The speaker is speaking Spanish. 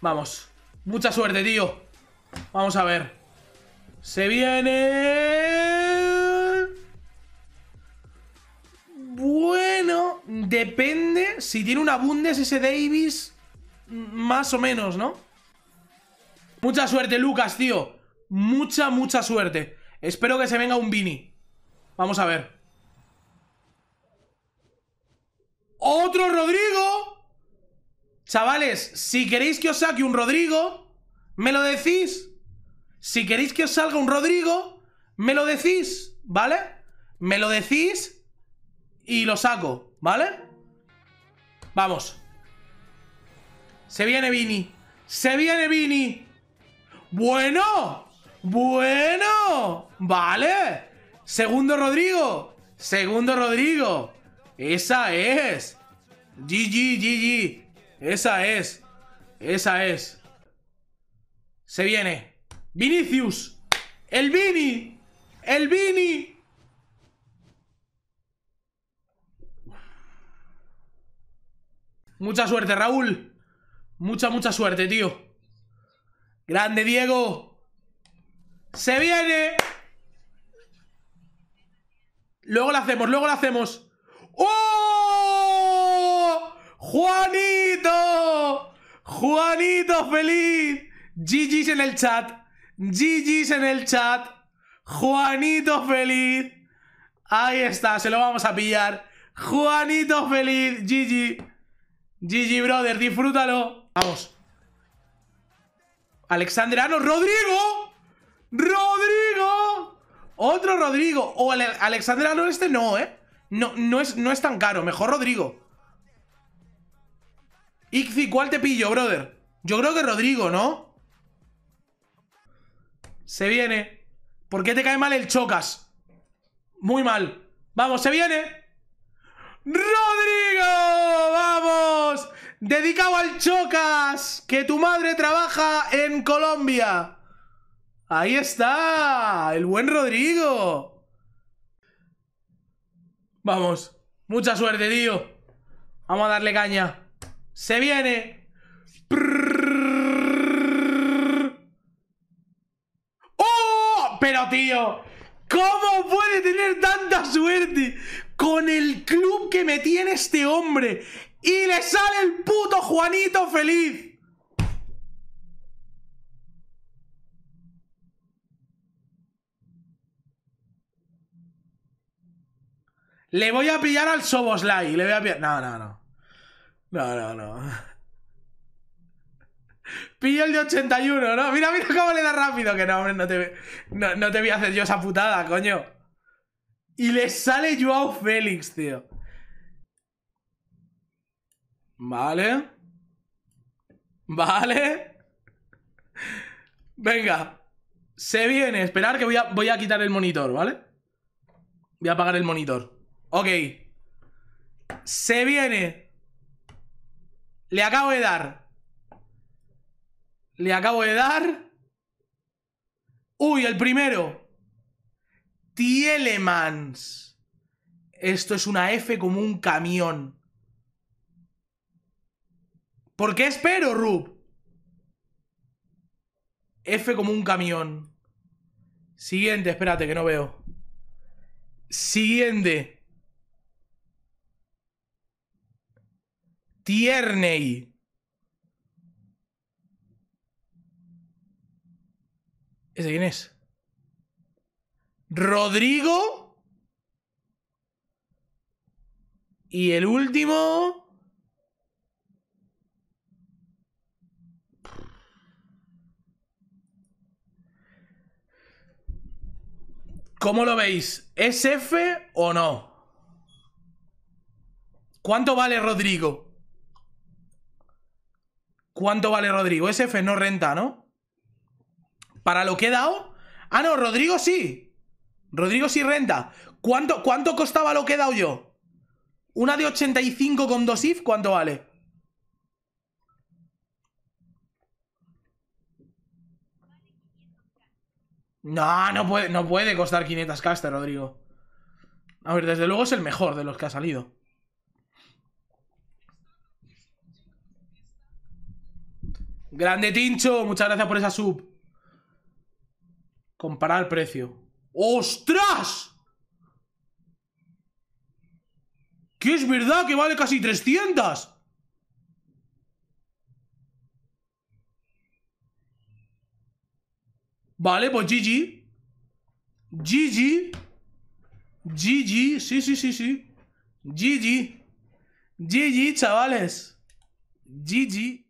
Vamos. Mucha suerte, tío. Vamos a ver. Se viene... Bueno, depende si tiene una Bundes ese Davis, mm, más o menos, ¿no? Mucha suerte, Lucas, tío. Mucha, mucha suerte. Espero que se venga un Vini. Vamos a ver. ¡Otro Rodrigo! Chavales, si queréis que os saque un Rodrigo, me lo decís. Si queréis que os salga un Rodrigo, me lo decís, ¿vale? Me lo decís y lo saco, ¿vale? Vamos. Se viene Vini. Se viene Vini. Bueno. Bueno. Vale. Segundo Rodrigo. Segundo Rodrigo. Esa es. GG, GG. Esa es. Esa es. Se viene. Vinicius. El Vini. El Vini. Mucha suerte, Raúl. Mucha, mucha suerte, tío. Grande, Diego. Se viene. Luego lo hacemos, luego lo hacemos. Juanito. Juanito feliz. GG's en el chat. GG's en el chat. Juanito feliz. Ahí está, se lo vamos a pillar. Juanito feliz. GG. GG, brother, disfrútalo. Vamos. Alexandrano, Rodrigo. Rodrigo. Otro Rodrigo. O Alexanderano Alexandrano este no, ¿eh? No, no, es, no es tan caro. Mejor Rodrigo. Ixi, ¿cuál te pillo, brother? Yo creo que Rodrigo, ¿no? Se viene. ¿Por qué te cae mal el Chocas? Muy mal. Vamos, se viene. ¡Rodrigo! ¡Vamos! Dedicado al Chocas, que tu madre trabaja en Colombia. Ahí está, el buen Rodrigo. Vamos, mucha suerte, tío. Vamos a darle caña. Se viene. ¡Oh! Pero tío, ¿cómo puede tener tanta suerte con el club que me tiene este hombre? Y le sale el puto Juanito feliz. Le voy a pillar al Soboslai. Le voy a pillar. No, no, no. No, no, no. Pillo el de 81, ¿no? Mira, mira cómo le da rápido. Que no, hombre, no te, no, te voy a hacer yo esa putada, coño. Y le sale Joao Félix, tío. Vale. Vale. Venga. Se viene. Esperar que voy a, voy a quitar el monitor, ¿vale? Voy a apagar el monitor. Ok. Se viene. Le acabo de dar. Le acabo de dar. Uy, el primero. Tielemans. Esto es una F como un camión. ¿Por qué espero, Rub? F como un camión. Siguiente, espérate, que no veo. Siguiente. Tierney. ¿Ese quién es? Rodrigo. Y el último. ¿Cómo lo veis? ¿Es F o no? ¿Cuánto vale Rodrigo? ¿Cuánto vale Rodrigo? SF no renta, ¿no? Para lo que he dado. Ah, no, Rodrigo sí. Rodrigo sí renta. ¿Cuánto, cuánto costaba lo que he dado yo? Una de 85 con dos if, ¿cuánto vale? No, no puede, no puede costar 500 casta este Rodrigo. A ver, desde luego es el mejor de los que ha salido. Grande Tincho, muchas gracias por esa sub. Comparar el precio. ¡Ostras! ¡qué es verdad que vale casi 300. Vale, pues GG. GG. GG, sí, sí, sí, sí. GG. GG, chavales. GG.